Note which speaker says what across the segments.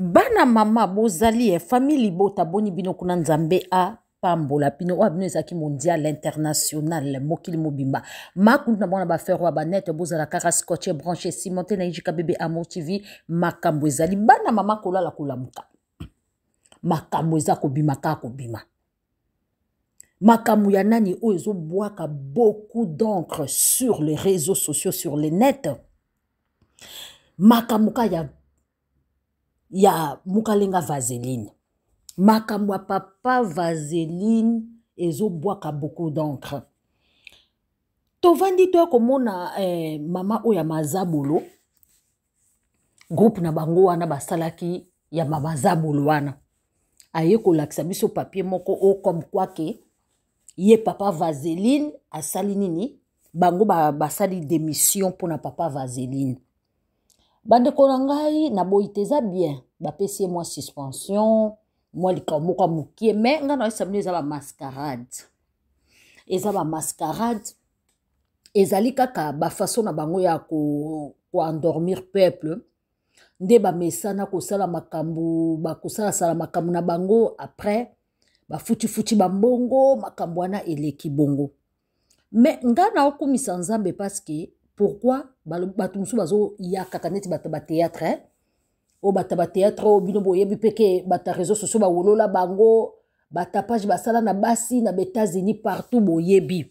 Speaker 1: bana mama bozali e famili bota boni bino kuna nzambe apambola bino oyo bino ezalaki mondial international mokili mobimba makundu na mwana bafere oyo banete bozala kaka scotche branche simonte na ejika bebe amour tv makambo ezali bana mama kolala kolamuka makambo eza kobima kaka kobima makambo ya nani oyo ezobwaka beaucoup d'encre sur les réseaux sociaux sur le net makambo ka ya ya mukalenga vaseline makambo ya papa vaseline ezobwaka beaucoup d'encre tovandi toya komona eh, mama oyo ya mazabolo groupe na bango wana basalaki ya mama zabolo wana aye kolakisa biso papier moko o comme kwake ye papa vaseline asali nini bango basali ba démission mpona papa vaseline bandeko na ngai naboyi te eza bien bapesi ye mwa suspension mwa likambo moko ya mokie me ngai nayebisa bino eza bamascarade eza bamascarade ezali kaka bafaso na bango ya koendormir ko peuple nde bamesana kosala makambo bakosalasala makambo na bango après bafutifuti bambongo makambo wana eleki bongo me ngai naokumisa nzambe parceke pourkui bato mosusu bazoyakaka neti bato bateatre oyo bato bateatre oyo bino boyebi mpe ke bato ya réseau sociau bawolola bango batapage basala na basi na baétats-unis partout boyebi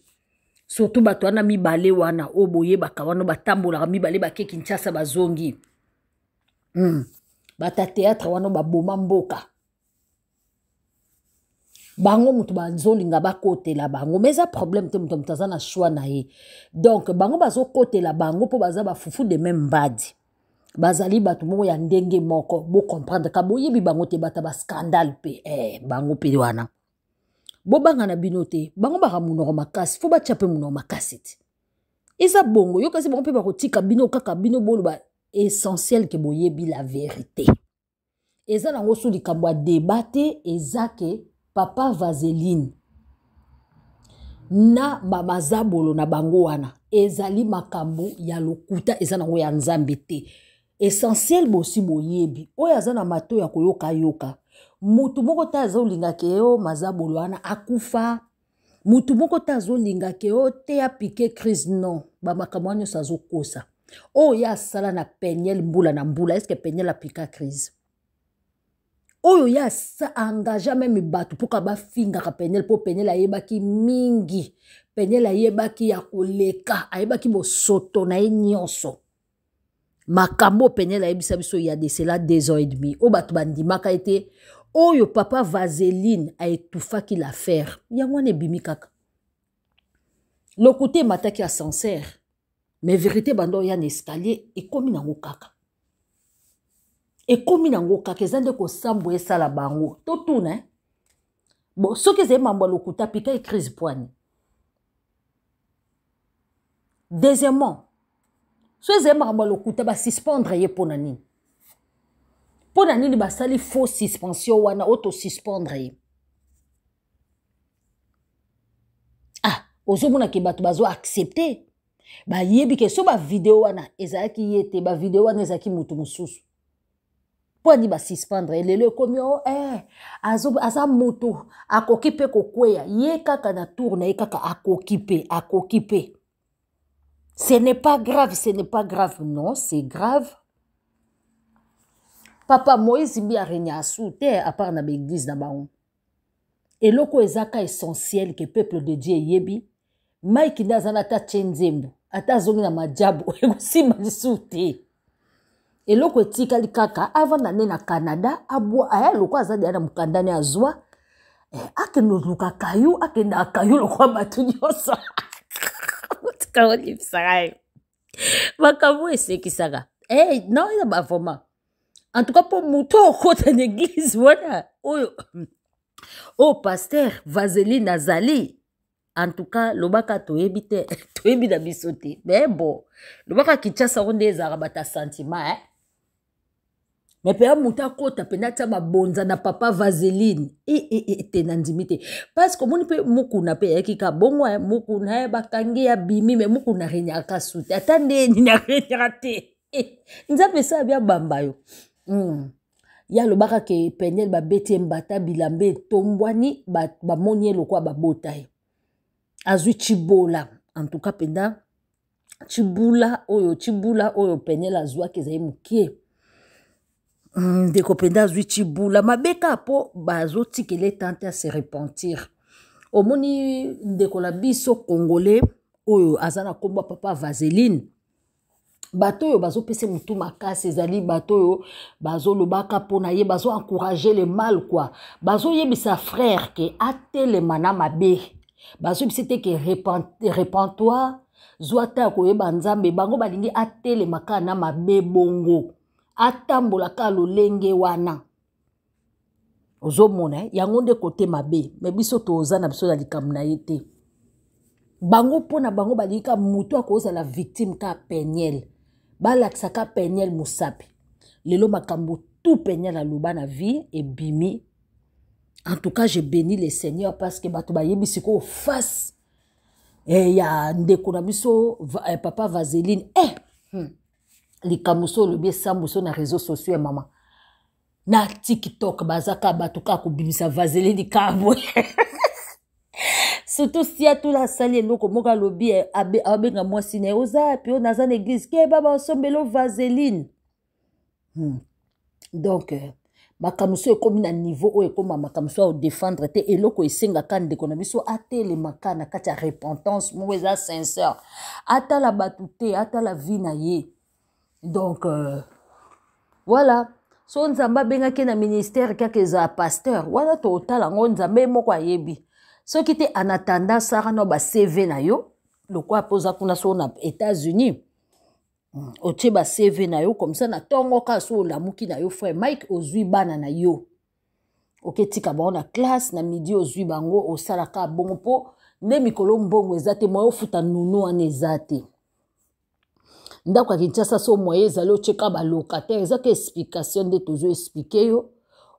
Speaker 1: surtout bato wana mibale wana oyo boyebaka wana batambolaka mibale bake kinshasa bazongi mm. bato ya teatre wana baboma mboka bango moto bazolinga bakotela bango mais eza problème te moto moto aza na shwa na ye donc bango bazokotela bango mpo baza bafufu de même mbadi bazali bato moko ya ndenge moko bocomprendre ka boyebi bango te bata bascandale mpe eh, bango mpe wana bobanga na bino te bango baka monoko makasi fo batya mpe monoko makasi te eza bongo yo kasi bango mpe bakotika bino kaka bino boloba essentiel ke boyebi la vérité eza nango so likambo ya deba te eza ke papa vaseline na bamazabolo na bango wana ezali makambo ya lokuta eza nango ya nzambe te essentiel bosi boyebi oyo aza na mato ya koyokayoka mutu moko te azolinga ke yo mazabolo wana akufa mutu moko te azolinga ke yo te apike crise non bamakambo wana nyonso azokosa oyo ye asala na peniel mbula na mbula eske peniel apika crise oyo ye aengagea meme bato mpo ka bafingaka penel mpo penel ayebaki mingi penel ayebaki ya koleka ayebaki bosoto na ye nyonso makambo penel ayebisa biso ya desela deux ans et demi oyo bato bandimaka ete oyo papa vaseline aetufaki l'affaire yango wana ebimi kaka lokuta emataki ya sancerre mais vérité bando oya na escalier ekómi nango kaka ekómi nango kaka eza nde kosambo esala bango totuna eh? bon soki ezali mambo ya lokuta pika ecrise poani deuxièmement so ezali makambo ya lokuta basuspendre ye mpo na nini mpo na nini basali faux suspension wana oyo tosuspendre ye ah ozomonaki bato bazo accepte bayebi ke so bavideo wana ezalaki ye te bavideo wana ezalaki moto mosusu mpo adi basuspendre lelo ekomi o oh, eh, aza moto akoki mpe kokweya ye kaka na tour na ye kaka akoki mpe akoki mpe ce n'est pas grave ce n'est pas grave non c'est grave papa moïse mbi arenya asu te apart na baeglize na bango eloko ezaka essentiel ke peuple de dieu eyebi mike nde aza na ata tie nzembo ata azongi na majabo ekosimba lisu te eloko etikali kaka avanda nde na canada abwa aya lokwa aza deya na mokandani azwa eh, akende oluka kayu akende akayu lokwa bato nyonso motika olibisaka ye makambo esekisaka e eh, naoya bavoma en tout cas mpo moto okota na eglize wana oyo oyo paster vaseline azali en tout cas lobaka toyebi te toyebi na biso te me bon lobaka kinshasa ngo nde ezalaka bato ya sentiment eh? me mpenza motu akɔta mpenza atia mabonza na papa vaseline ete nandimi te parceke omoni mpe mukuna mpe ayaki ka bongo eh, mukuna ye eh, bakangi ya bimi me mukuna arenyaka su te ata nde nini arenyaka te nzambe esala bamba yo mm. ye alobaka ke penel babeti ye mbata bilamba etombwani bamoni ba ye lokwa babota ye azwi cibola antuka mpenza cibula oyo cibula oyo penel azwaki ezali mokie ndeko hmm, mpenza azwi cibula mabeka mpo bazotikela etante ya se repentir omoni ndeko na biso congolais oyo aza na nkombo ya papa vaseline bato oyo bazopesa motu makasi ezali bato oyo bazolobaka mpona ye bazoencourage le mal kua bazoyebisa frere ke atelema na mabe bazoyebisa ete ke repentoire zwa ta koyeba nzambe bango balingi atelemaka na mabe bongo atambolaka lolenge wana ozomona eh, yango nde kote mabe me biso toza na biso na likambo na ye te bango mpo na bango balingi ka motu akozala victime ka peniel balakisaka peniel mosapi lelo makambo tu peniel aloba na vie ebimi en tout cas je bénis le seigneur parce que bato bayebi sikoyo face eh, ya ndeko na biso va, eh, papa vaseline eh, hmm. likambo so olobi esambo so na réseau sociaux ya mama na tiktok bazaka bato kaka kobimisa vazele likambo surtout si atula asali eloko moko alobi eh, abenga mwasi na ye oza yapi oyo oh, naza na eglize keba basombelo oh, vaseline hmm. donc euh, makambo so ekómi na niveau oyo ekóma makambo so aodefendre te eloko esengaka ndeko na biso atelemaka na kati ya repentance moko eza sincere atala bato te atala vi na ye donc euh, voilà so nzambe abengaki na ministère kaka ezala pasteur wana totala yango nzambe moko ayebi soki te en attendant sara na bacv na yo lokola mpo oza kuna so na états-unis hmm, otie bacv na yo komsa na ntongo kaka so olamuki na yo frère mike ozwi bana na yo oketika bango na classe na midi ozwi bango osalaka bongo mpo nde mikolo mbongo eza te mwa ofuta nunu wana eza te ndako ya kinshasa so moye ezali otyeka balokatere eza ke explication nde tozoexplike yo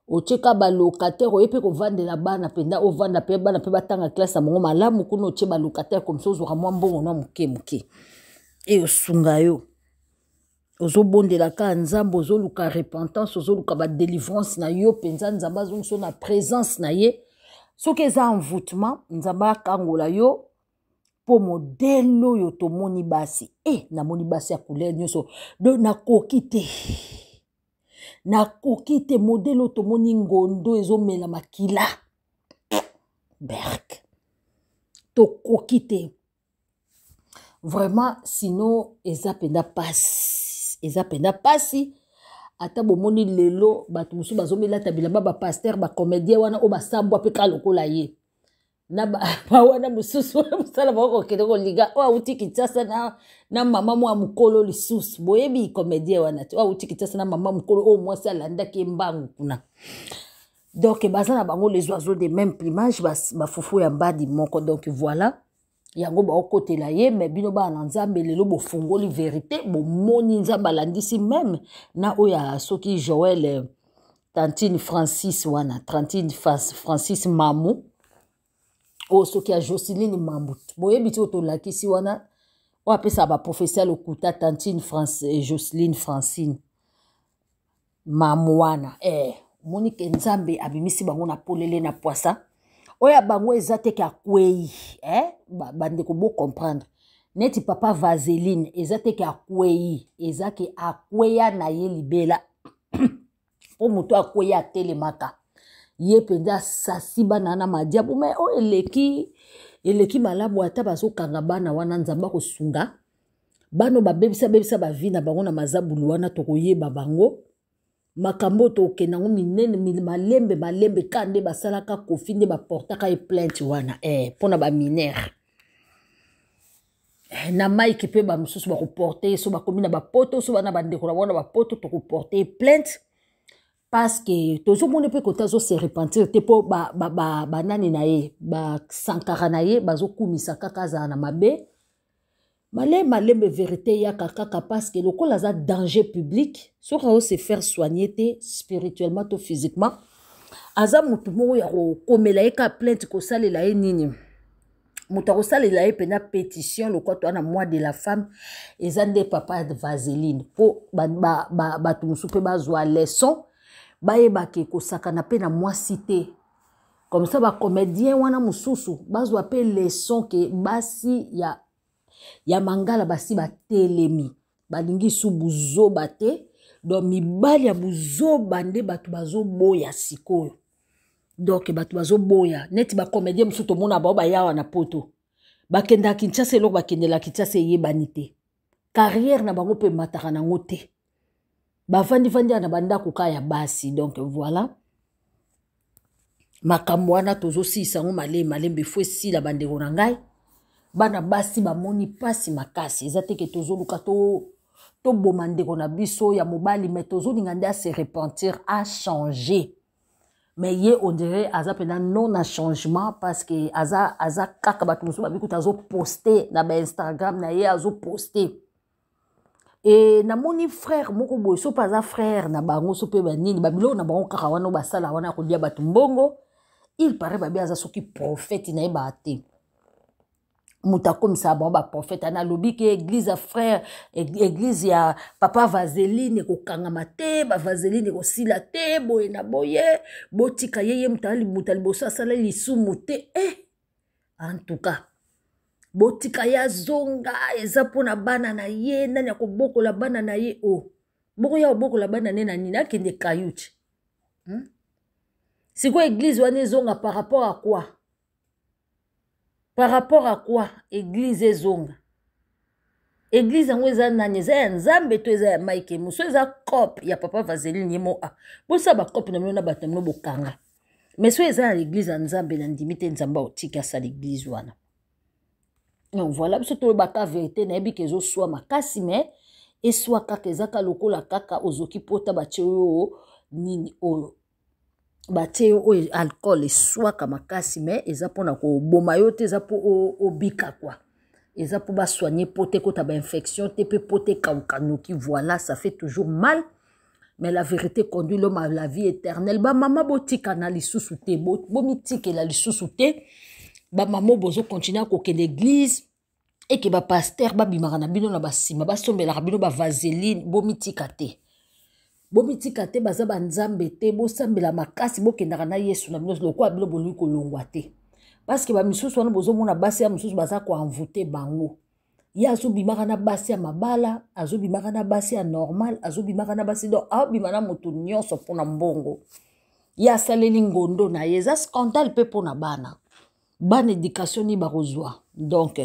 Speaker 1: otyeka balokatere oye mpe kovandela bana mpenza ovanda mpe bana mpe batanga classe na bango malamu kuna otye balokatere komisa ozwaka mwa mbongo na moke moke e osunga yo ozobondela kaka nzambe ozoluka repentance ozoluka badelivrance na yo mpenza nzambe azongiso na présence na ye soki eza envoûtement nzambe akangola yo mpo modele oyo tomoni basi e namoni basi ya couleur nyonso do nakoki te nakoki te modele oyo tomoni ngondo ezomela makila berg tokoki te vraiment sino eza mpenza pasi eza mpenza pasi ata bomoni lelo bato mosusu bazomilata bilamba bapaster bacomédien wana oyo basambwa mpe ka lokola ye na bawana mosusu wana mosala bango kokende kolinga oyo awuti kinshasa na, na mama mwa mokolo lisusu boyebi comédien wana te oyo awuti kinshasa na mama mokolo oyo mwasi alandaki ye mbangu kuna donc baza na bango les oiseaux de même plumage bafufu ya mbadi moko donc voilà yango baokotela ye me bino bana na nzambe lelo bofungoli verité bomoni nzambe alandisi meme na oyo soki joel tantine francis wana tantine francis mamu oyo oh, soki ya joceline mambut boyebi ti oyo tolakisi wana oyo apesa baprofesseur lokuta tantine France, eh, joceline francine mamu wana eh, omoni ke nzambe abimisi bango na polele na poisa oyo ya bango eza teke akwei eh? bandeko ba bocomprendre neti papa vaseline eza teke akwei eza ke akweya na ye libela mpo moto akweya atelemaka ye mpenza asasi bana na madiabu me oyo eleki eleki malamu ata bazokanga bana wana nzambe akosunga bana babebisa bebisa bavi na bango na mazabulu wana tokoyeba bango makambo tokendango minene malembe malembe ka nde basalaka kofi nde baportaka ye plainte wana eh, mpona eh, baminere na mike mpe bamosusu bakoporte ye so bakomi na bapoto so bana bandeko na bango na bapoto tokoporte ye plainte parceke tozomona mpe kote azo se repentir te mpo banani na ye basankara na ye bazokumisa kaka azala na mabe maleye malembe verité eyaka kaka parceke lokola aza danger public soki aose faire soigner te spirituellement to physiquement aza motu moko ya kokomela ye ka plainte kosalela ye nini moto akosalela ye mpena pétition lokwa to wana moi de la femme eza nde papa vaseline mpo bato mosusu mpe bazwa leson bayebaka ekosakana mpe na mwasi te comme ça bacomédien wana mosusu bazwa mpe leson ke basi ya, ya mangala basi batelemi balingi su buzoba te donc mibali ya buzoba nde bato bazoboya sikoyo donc bato bazoboya neti bacomédien mosusu tomona bao bayawa na poto bakendaka kinshasa eloko bakendela kinshasa eyebani te carrière na bango mpe emataka nango te bavandivandi na bandako ka ya basi donc voilà makambo wana tozosilisa yango malembe malembe efo esila bandeko na ngai bana basi bamoni mpasi makasi eza teke tozoluka toboma to ndeko na biso ya mobali me tozolinga nde ase repentir achange me ye ondire aza mpena non a changement parceke aza, aza kaka bato mosusu babi kuta azoposte na bainstagram na ye azoposte e namoni frère moko boye so mpe aza frère na bango so mpe banini babiloko na bango kaka wana o basala wana ya kolia bato mbongo il paraît babe aza soki profete nayebaa te moto akomisaka bango baprofete ana alobi ke eglize ya frère eglize ya papa vaseline ekokangama te bavaseline ekosila te boye na boye botika ye ye moto alibuta liboso asala lisumu te e eh, en tout cas botika ye azonga eza mpona bana na ye nani ya kobokola bana na ye o oh, bongo ya kobokola bana ne na nini akende kayuti hmm? sikoyo eglize wana ezonga par rapport à quoi par rapport à quoi eglize ezonga eglize yango eza nani eza ya nzambe to eza ya maike moso eza cope ya papa vaseline ye mo a bosala bacope na bino na bato na bino bokanga mais so eza na l'église ya nzambe na ndimi te nzambe aotika asala eglize wana donc voilà pas que je nayebi ma ezoswama et soit que ke un kaka ozoki pota batie oyo nini o je yo oyo alcool eswaka makasi me eza et yo te et kwa eza voilà ça fait toujours mal mais la vérité conduit l'homme à la vie éternelle bamama botikana lisusu te et lisusu te bamamo bozokontinue kokende eglize eke bapaster babimaka na bino na basima basombelaka bino bavaseline bomitika te bomitika te baza banzambe te bosambela makasi bokendaka na yesu na bino lokola bino bolingi kolongwa te parceke bamisusu wana bozomona basi ya mosusu baza koanvute bango ye azobimaka na basi ya mabala azobimaka na basi ya normal azobimaka na basi don aobima na moto nyonso mpona mbongo ye asaleli ngondo na ye eza scandale mpe mpona bana bana éducation nini bakozwa donc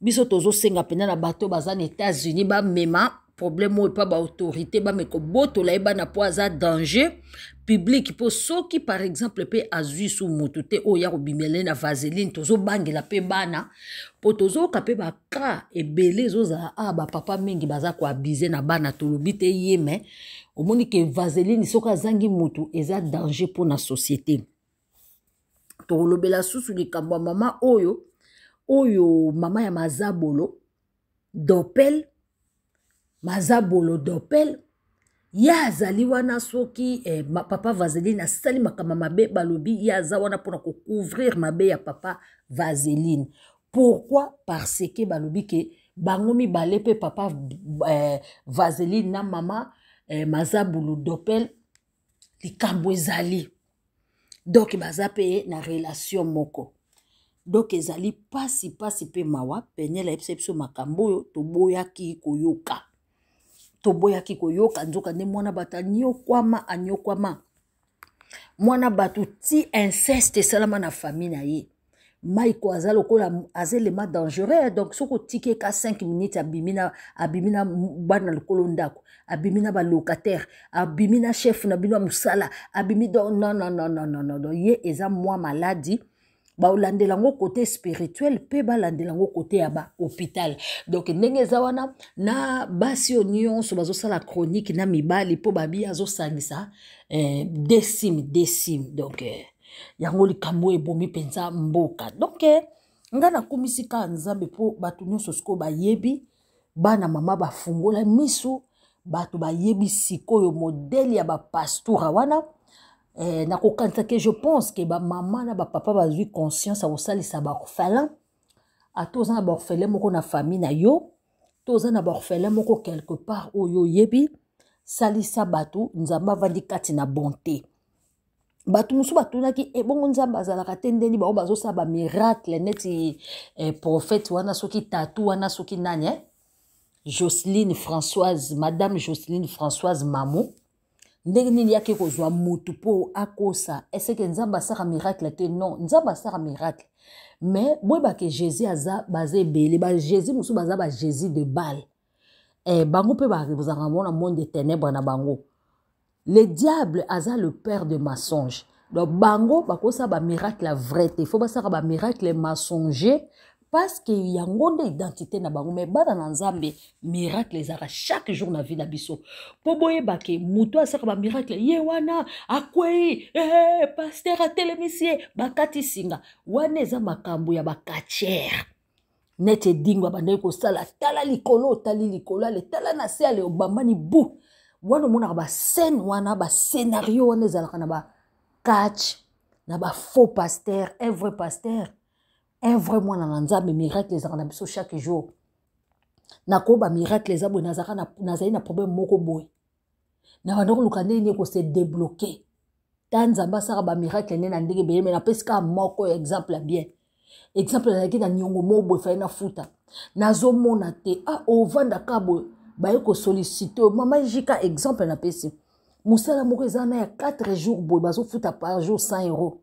Speaker 1: biso tozosenga mpenza na bato baza na états-unis bamema problème oyo mpa baautorité bameka kobotola ye bana mpo aza danger publike mpo soki par exemple mpe azwi su motu te oyo ya kobimela na vaseline tozobangela mpe bana mpo tozoyoka mpe baka ebele ezozala a ah, bapapa mingi baza koabize na bana tolobi te ye me omoni ke vaseline soki azangi motu eza danger mpo na société tokolobela susu likambo ya mama oyo oyo mama ya mazabolo dopel mazabolo dopel ye azali wana soki eh, papa vaseline asali makambo mabe balobi ye aza wana mpona kocouvrir mabe ya papa vaseline pourkui parce ke balobi ke bango mibale mpe papa eh, vaseline na mama eh, mazabolo dopel likambo ezali donk baza mpe na relation moko donk ezali pasi pasi mpe mawa pene layebisa biso makambo oyo toboyaki koyoka toboyaki koyoka nzoka nde mwana bato aniokwama aniokwama mwana bato ti inceste esalama na famille na ye maiko aza lokola aza elema dangereux donc soki otiki eka 5 minutes abimi na bana lokolo ndako abimi na balocataire abimi na chef na bino ya mosala abimi nonnnnnnn ye eza mwa maladi baolandela yango kote spirituel mpe balandela yango kote ya bahopital donk ndenge eza wana na basi oyo nyonso bazosala chronique na mibali mpo babi azosangisa eh, desime desime donk eh, yango likambo ebomi mpenza mboka donk eh, nga nakumisi kaka nzambe mpo bato nyonso sikoyo bayebi bana mama bafungola miso bato bayebi sikoyo modele ya bapastura wana eh, nakokanisa ke je pense ke bamama na bapapa bazwi conscience ya kosalisa baorphelin ata ah, oza na baorphelin moko na famille na yo to oza na baorphelin moko quelque part oyo oyebi salisa bato nzambe avandi kati na bonté bato mosusu batunaki ebongo eh, nzambe azalaka te ndeni bango bazosala bamiracle neti eh, prophète wana soki tatu wana soki nani eh? joceline françoise madame joceline françoise mamo ndenge nini yake kozwa motu mpo akosa eseke nzambe asaka miracle te non nzambe asaka miracle me boyebake jésus aza baza ebele bajésus mosusu baza bajésus de bale eh, bango mpe bazalaka mona monde ténèbre na bango le diable aza le père de mensonge. donc bango miracle la ya fobasa te fo miracle ma songe parce que a nde identité na bango me bana na nzambe miracle ezalaka chaque jour na vie Poboye biso mpo boyeba ke moto asalaka miracle ye wana akwei eh, pasteur a télémissier, bakati singa Wane za makambu ya bakatiere Nete edingwa bandeki sala, tala likolo otali likolo le tala na le obamani bou. wana omonaka bascene wana bascenario wana ezalaka na bacatch na bafaux paster un vrai paster un vrai mwana na nzambe miracle ezalaka na biso chaque jour nakoyeba miracle eza boye nazali na problème moko boye na banda koluka ndenge nini ekose débloke ta nzambe asaka bamiracle nde na ndenge ebele me napesi kaka moko exemple ya bien exemple azalaki na niongo moko boye fali nafuta nazomona te ah, a ovanda ka boye baye kosolicite maman un exemple Moussa la moko Il na ya 4 jours, Il bazofuta par jour 100 euros.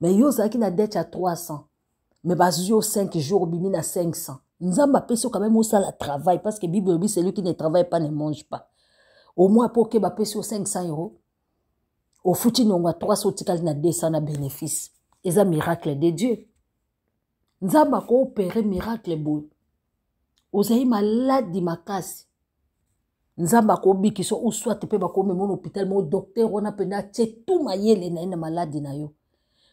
Speaker 1: Mais yo ozalaki na dette à 300 mais y bah, yo 5 il y na 500 nzambe quand même Moussa la travail parce que bible c'est celui qui ne travaille pas ne mange pas au moins que que bapesi yo 500 euros, il niongo a 300 otikali na 200 na bénéfice un miracle de dieu ko un miracle malade malade ma makasi nzambe akobikisa ou soit mpe bakomema na hôpital mo docteur wana mpena atie tu mayele na ye na maladi na yo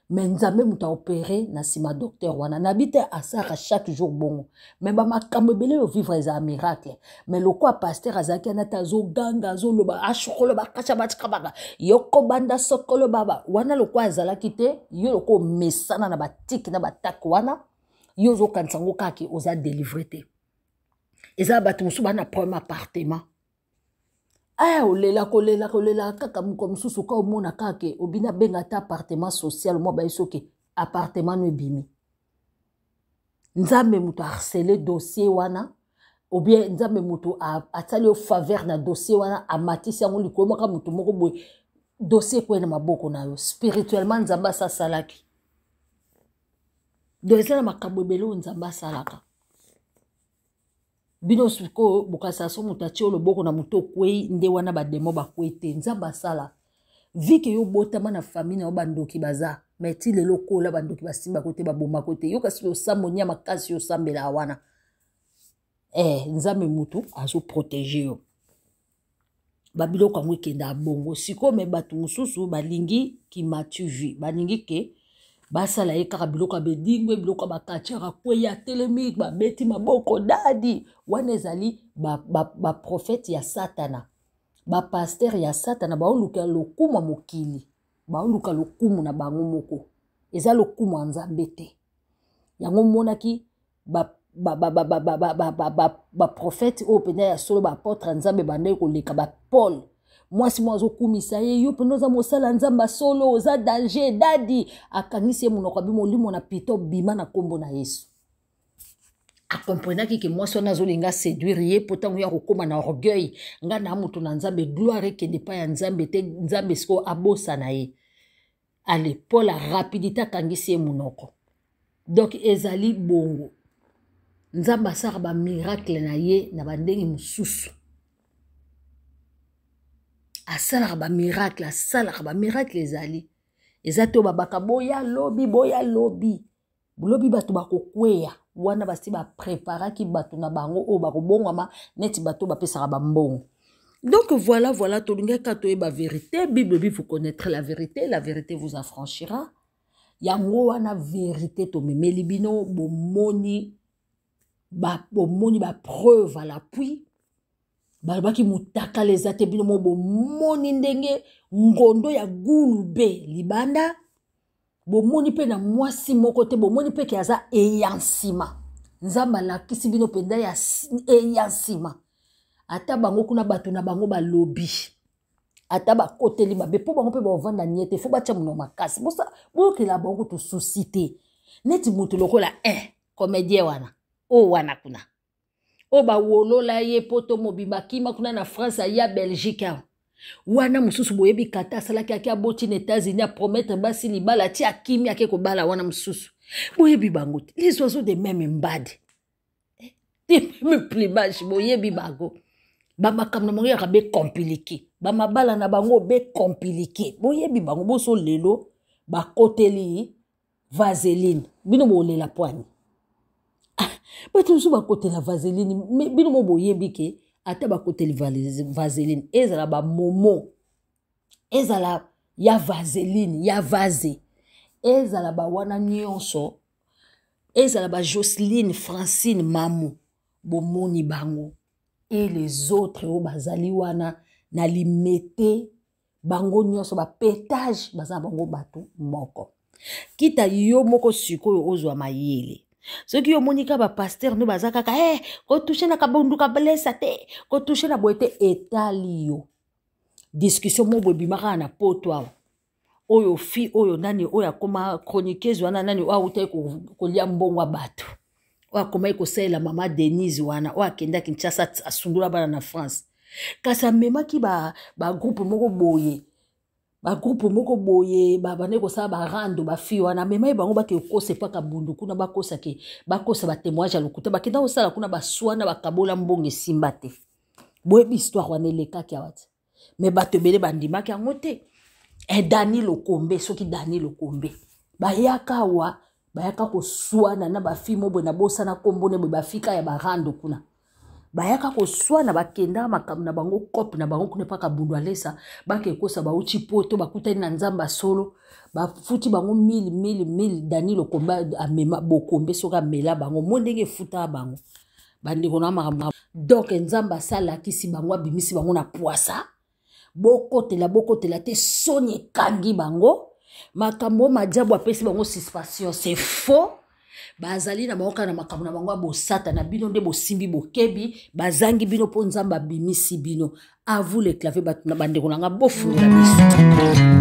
Speaker 1: me nzambe moto aopere na nsima docteur wana nabi te asara chaque jour bongo me bamakambo ebele yo vivre ezala miracle me lokwa paster azalaki ana te azoganga azoloba ashokolo bakasha batikabaka yo kobanda sokolo baba wana lokwa azalaki te yo lokwa omesana na batiki na bataki wana yo ozokanisa yango kaki oza delivre te eza bato mosusu baa na premier appartement aya eh, olela kolela kolela kaka moko mosusu ka omona kake obini abenga ata appartement social mwa baye soki appartement no ebimi nzambe moto aharcele dossier wana obien nzambe moto atali yo faveur na dossier wana amatisi yango likolo maka moto moko boye dossier ekoye na maboko na yo spirituellement nzambe asasalaki do eza na makambo ebele oyo nzambe asalaka bino sikoyo bokasa so moto atie yo loboko na moto okwei nde wana bademo bakwei te nzambe asala vike yo botama na fami na yo bandoki baza me ti lelo kola bandoki basimbako te babomako te yo kasi losambo nia makasi yosambela wana eh, nzambe motu azoprotege yo babiloko yango ekenda bongo sikoyo me bato mosusu balingi kimatuvi balingi ke basala ye kaka biloko abedingwe biloko abakatiaka kweya atelemi babeti maboko dadi wana ezali baprofete ba, ba ya satana bapaster ya satana baoluka lokumu ya mokili baoluka lokumu na bango moko eza lokumu ya nzambe te yango monaki baprofete oyo mpenza ya solo baapotre ya nzambe bandeki koleka bapaul mwasi moko azokumisa ye yo mpena oza mosala nzambe solo oza danger dadi akangisi ye monoko abi molimo na pito bima na nkombo na yesu akomprenaki ke mwasi wana azolinga séduire ye mpo ntango ye akokóma na orgueil ngai na moto na nzambe gloire ekende epai ya nzambe te nzambe sikoyo abosana ye ale paul arapidité akangisi ye monoko donk ezali bongo nzambe asala bamiracle na ye na bandenge mosusu asalaka ah, bamiracle asalaka miracle ezali eza te oyo babaka boya lobi boya lobi lobi bato bakokweya wana basi bah, ki bato na bango oyo oh, bah, ma neti bato bapesaka bon. donc voilà voilà tolingaki ka toyeba vérité bible bi vous connaître la vérité la vérité vous affranchira yango wana vérité tomemeli bino bomoni bomoni preuve à l'appui balobaki motakala eza te bino mo bomoni ndenge ngondo ya gulube libanda bomoni mpe na mwasi moko te bomoni mpe ke aza eya nsima nzambe alakisi bino mpenza ya eya nsima ata bango kuna bato na bango balobi ata bakoteli mabe mpo bango mpe bavanda nie te fo batya mono makasi bokela bango tosusi te neti moto lokola un eh, komedie wana o oh, wana kuna oyo bawolola ye mpo to mobimba akima kuna na france aya belgique awa wana mosusu boyebi kata asalaki ake aboti na états-unis apromettre basi libala ti akimi ake kobala wana mosusu boyebi bango te les oiseaux de meme mbade eh, même plumage boyebi bango bamakambo na bango yaka bekomplike bamabala na bango bekomplike boyebi bango boso lelo bakoteli vaseline bino bolela pwani bato mosusu bakotela vaseline bino mo boyebi ke ata bakoteli vaseline ezala bamomo ezala ya vaseline ya vase ezala bawana nyonso ezala bajoceline francine mamu bomoni bango e les autres oyo bazali wana na limete bango nyonso bapetage baza na bango bato moko kita yo moko sikoyo ozwa mayele soki omoni ka bapaster nde baza kaka e eh, kotushe na kabonduka blesa te kotushe na boye te etali yo discussion mo boye ebima kaka na poto awa oyo fi oyo nani oyo akoma chroniqueuse wana nani oyo autaki kolia mbongo ya bato oyo akomaki kosalela mama denise wana oyo akendaki kinshasa asundola bana na france kasi amemaki bagroupe ba moko boye bagroupe moko boye babande kosala barando bafi wana memai bango bake kokosa mpaka bundu kuna bakosake bakosa batemoage ya lokuta bakenda kosala kuna baswana bakabola mbongo esimba te boyebi histoire wana elekaki awa te me bato ebele bandimaki yango te e dani lokombe soki dani lokombe bayaka awa bayaka koswana na bafi moboye na bosana nkombo ne boye bafika ya barando kuna bayaka koswana bakenda makambo na bango cope na bango kuna mpaka bundwalesa bakekosa bauti poto bakutani na nzambe solo bafuti bango mil mil mil danilo komba amema bokombe soki amela bango mo ndenge efutaa bango bandeko na makambo donk nzambe asalakisi bango abimisi bango na pwasa bokotela bokotela te soni ekangi bango makambo oyo madiabu apesi bango suspension se faux bazali na bango kaka na makambo na bango ya bosata na bino nde bosimbi bokebi bazangi bino mpo nzambe abimisi bino avu le clavier bato na bandeko na nga bofungola biso